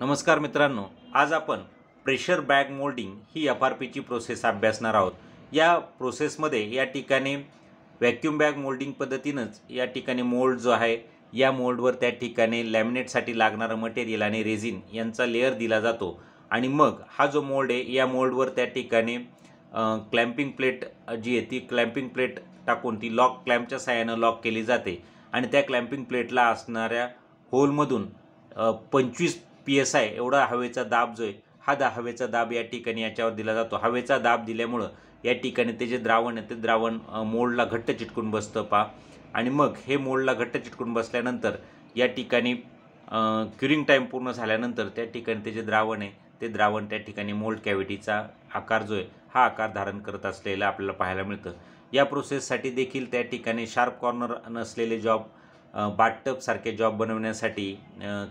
नमस्कार मित्रांनो आज आपण प्रेशर बॅग मोल्डिंग ही एफ आर पीची प्रोसेस अभ्यासणार आहोत या प्रोसेसमध्ये या ठिकाणी व्हॅक्यूम बॅग मोल्डिंग पद्धतीनंच या ठिकाणी मोल्ड जो आहे या मोल्डवर त्या ठिकाणी लॅमिनेटसाठी लागणारं मटेरियल आणि रेझिन यांचा लेअर दिला जातो आणि मग हा जो मोल्ड आहे या मोल्डवर त्या ठिकाणी क्लॅम्पिंग प्लेट जी आहे ती क्लॅम्पिंग प्लेट टाकून ती लॉक क्लॅम्पच्या सहाय्यानं लॉक केली जाते आणि त्या क्लॅम्पिंग प्लेटला असणाऱ्या होलमधून पंचवीस पी एस आय एवढा हवेचा दाब जो आहे हा दा हवेचा दाब या ठिकाणी याच्यावर दिला जातो हवेचा दाब दिल्यामुळं या ठिकाणी ते जे द्रावण आहे ते द्रावण मोडला घट्ट चिटकून बसतं पा आणि मग हे मोडला घट्ट चिटकून बसल्यानंतर या ठिकाणी क्युरिंग टाईम पूर्ण झाल्यानंतर त्या ठिकाणी ते जे द्रावण आहे ते द्रावण त्या ठिकाणी मोल्ड कॅव्हिटीचा आकार जो आहे हा आकार धारण करत असलेला आपल्याला पाहायला मिळतं या प्रोसेससाठी देखील त्या ठिकाणी शार्प कॉर्नर नसलेले जॉब सारखे जॉब बनवण्यासाठी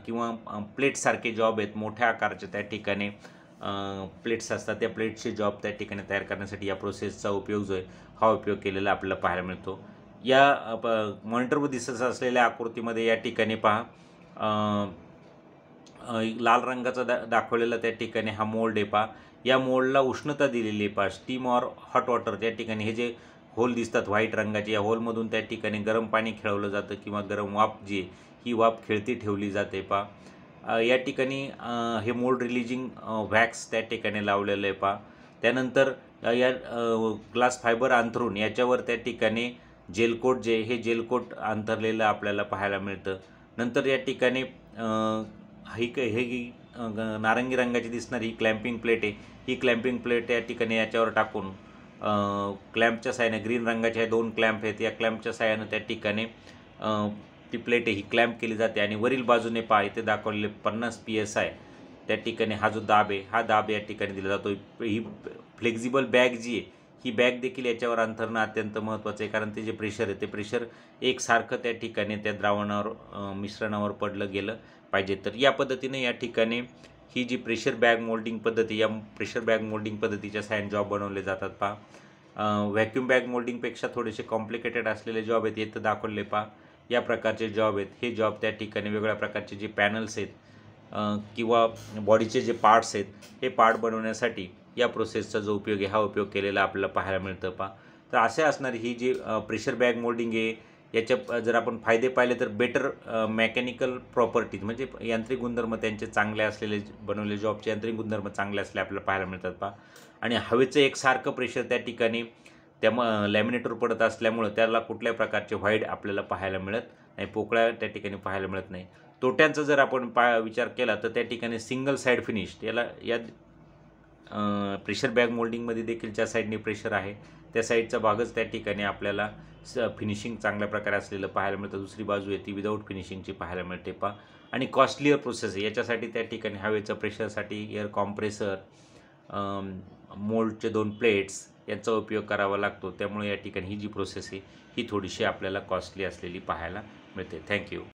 किंवा सारखे जॉब आहेत मोठ्या आकाराच्या त्या ठिकाणी प्लेट्स असतात त्या प्लेट्सचे जॉब त्या ठिकाणी तयार करण्यासाठी या प्रोसेसचा उपयोग जो आहे हा उपयोग केलेला आपल्याला पाहायला मिळतो या प मॉनिटरवर दिसत असलेल्या आकृतीमध्ये या ठिकाणी पहा लाल रंगाचा दा दाखवलेला त्या ठिकाणी हा मोल्ड आहे पहा या मोल्डला उष्णता दिलेली आहे पहा स्टीम ऑर हॉट वॉटर त्या ठिकाणी हे जे होल दिसतात व्हाईट रंगाचे या होलमधून त्या ठिकाणी गरम पाणी खेळवलं जातं किंवा गरम वाफ जी ही वाफ खेळती ठेवली जाते पा या ठिकाणी हे मोल्ड रिलीजिंग व्हॅक्स त्या ठिकाणी लावलेलं आहे पा त्यानंतर या ग्लास फायबर अंथरून याच्यावर त्या ठिकाणी जेलकोट जे हे जेलकोट अंथरलेलं आपल्याला पाहायला मिळतं नंतर या ठिकाणी ही हे नारंगी रंगाची दिसणारी ही क्लॅम्पिंग प्लेट आहे ही क्लॅम्पिंग प्लेट या ठिकाणी याच्यावर टाकून क्लॅम्पच्या साह्याने ग्रीन रंगाच्या दोन क्लॅम्प आहेत या क्लॅम्पच्या साह्यानं त्या ठिकाणी ती प्लेट ही क्लॅम्प केली जाते आणि वरील बाजूने पहा इथे दाखवलेले पन्नास पी एस आय त्या ठिकाणी हा जो दाब आहे हा दाब या ठिकाणी दिला जातो ही फ्लेक्झिबल बॅग जी आहे ही बॅग देखील याच्यावर अंथरणं अत्यंत महत्त्वाचं आहे कारण ते जे प्रेशर आहे ते प्रेशर एकसारखं त्या ठिकाणी त्या द्रावणावर मिश्रणावर पडलं गेलं पाहिजे तर या पद्धतीने या ठिकाणी ही जी प्रेशर बॅग मोल्डिंग पद्धती या प्रेशर बॅग मोल्डिंग पद्धतीच्या सॅन जॉब बनवले जातात पहा व्हॅक्यूम बॅग मोल्डिंगपेक्षा थोडेसे कॉम्प्लिकेटेड असलेले जॉब आहेत हे दाखवले पा या प्रकारचे जॉब आहेत हे जॉब त्या ठिकाणी वेगळ्या प्रकारचे जे पॅनल्स आहेत किंवा बॉडीचे जे पार्ट्स आहेत हे पार्ट बनवण्यासाठी या प्रोसेसचा जो उपयोग आहे हा उपयोग केलेला आपल्याला पाहायला मिळतं पा तर असे असणारी ही जी प्रेशर बॅग मोल्डिंग आहे याच्या जर आपण फायदे पाहिले तर बेटर मेकॅनिकल प्रॉपर्टीज म्हणजे यांत्रिक गुणधर्म त्यांचे चांगले असलेले बनवलेले जॉबचे यांत्रिक गुणधर्म चांगले असले आपल्याला पाहायला मिळतात पहा आणि हवेचं सारखं प्रेशर त्या ठिकाणी त्या म लॅमिनेटवर पडत असल्यामुळं त्याला कुठल्याही प्रकारचे व्हाईड आपल्याला पाहायला मिळत नाही पोकळ्या त्या ठिकाणी पाहायला मिळत नाही तोट्यांचा जर आपण पा विचार केला तर त्या ठिकाणी सिंगल साईड फिनिश याला या प्रेशर बॅग मोल्डिंगमध्ये देखील ज्या साईडने प्रेशर आहे त्या साईडचा भागच त्या ठिकाणी आपल्याला स फिनिशिंग चांगल्या प्रकारे असलेलं पाहायला मिळतं दुसरी बाजू आहे ती विदाऊट फिनिशिंगची पाहायला मिळते पा आणि कॉस्टलीअर प्रोसेस आहे याच्यासाठी त्या ठिकाणी हवेचं प्रेशरसाठी एअर कॉम्प्रेसर मोल्डचे दोन प्लेट्स यांचा उपयोग करावा लागतो त्यामुळे या ठिकाणी ही जी प्रोसेस आहे ही थोडीशी आपल्याला कॉस्टली असलेली पाहायला मिळते थँक्यू